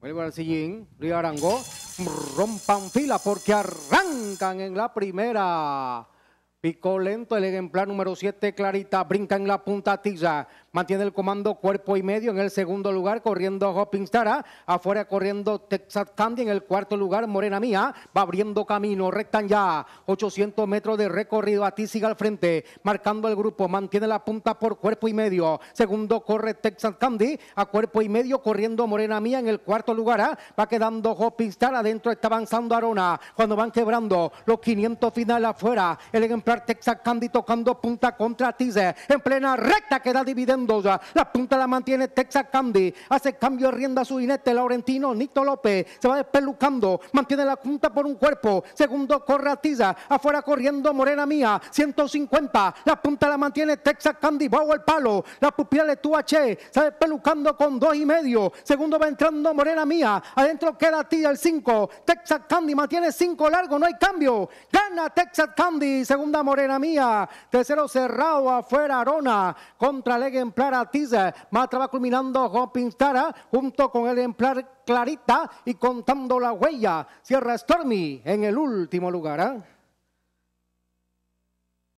Vuelvo al sillín, Río Arango. Rompan fila porque arrancan en la primera pico lento el ejemplar número 7, Clarita, brinca en la punta tiza, mantiene el comando cuerpo y medio en el segundo lugar, corriendo Hopping Stara, afuera corriendo Texas Candy en el cuarto lugar, Morena Mía, va abriendo camino, rectan ya, 800 metros de recorrido, a ti sigue al frente, marcando el grupo, mantiene la punta por cuerpo y medio, segundo corre Texas Candy, a cuerpo y medio, corriendo Morena Mía en el cuarto lugar, ¿ah? va quedando Hopping Stara, adentro está avanzando Arona, cuando van quebrando los 500 finales afuera, el ejemplar Texas Candy tocando punta contra Tiza. En plena recta queda dividendo ya. La punta la mantiene Texas Candy. Hace cambio rienda su jinete Laurentino Nito López. Se va despelucando. Mantiene la punta por un cuerpo. Segundo corre a Tiza. Afuera corriendo Morena Mía. 150. La punta la mantiene Texas Candy. Bajo el palo. La pupila de Che. Se va despelucando con dos y medio. Segundo va entrando Morena Mía. Adentro queda Tiza el 5. Texas Candy mantiene cinco largo. No hay cambio. Gana Texas Candy. Segunda morena mía. Tercero cerrado afuera Arona contra el ejemplar Atiza. Más va culminando con Pintara junto con el ejemplar Clarita y contando la huella. Cierra Stormy en el último lugar. ¿eh?